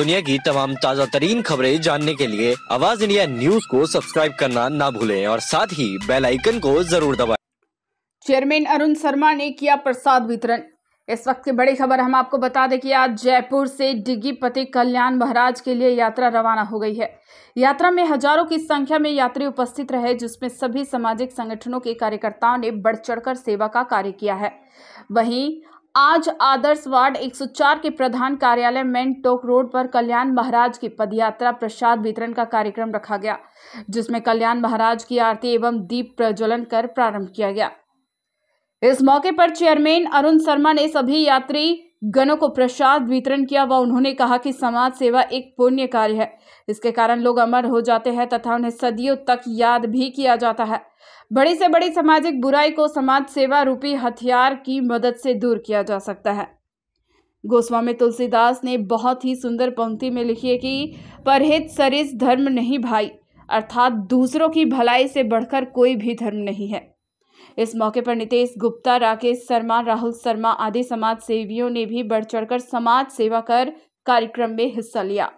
दुनिया की तमाम ताज़ा तरीन खबरें जानने के लिए आवाज इंडिया न्यूज को सब्सक्राइब करना ना भूलें और साथ ही बेल आइकन को जरूर दबाएं। चेयरमैन अरुण शर्मा ने किया प्रसाद वितरण इस वक्त की बड़ी खबर हम आपको बता दें कि आज जयपुर से डिग्गी पति कल्याण महाराज के लिए यात्रा रवाना हो गई है यात्रा में हजारों की संख्या में यात्री उपस्थित रहे जिसमें सभी सामाजिक संगठनों के कार्यकर्ताओं ने बढ़ चढ़कर सेवा का कार्य किया है वहीं आज आदर्श वार्ड 104 के प्रधान कार्यालय मेन टोक रोड पर कल्याण महाराज की पदयात्रा प्रसाद वितरण का कार्यक्रम रखा गया जिसमें कल्याण महाराज की आरती एवं दीप प्रज्वलन कर प्रारंभ किया गया इस मौके पर चेयरमैन अरुण शर्मा ने सभी यात्री गणों को प्रसाद वितरण किया व उन्होंने कहा कि समाज सेवा एक पुण्य कार्य है इसके कारण लोग अमर हो जाते हैं तथा उन्हें सदियों तक याद भी किया जाता है बड़ी से बड़ी सामाजिक बुराई को समाज सेवा रूपी हथियार की मदद से दूर किया जा सकता है गोस्वामी तुलसीदास ने बहुत ही सुंदर पंक्ति में लिखी है कि परहित सरिस धर्म नहीं भाई अर्थात दूसरों की भलाई से बढ़कर कोई भी धर्म नहीं है इस मौके पर नितेश गुप्ता राकेश शर्मा राहुल शर्मा आदि समाज सेवियों ने भी बढ़ चढ़कर समाज सेवा कर कार्यक्रम में हिस्सा लिया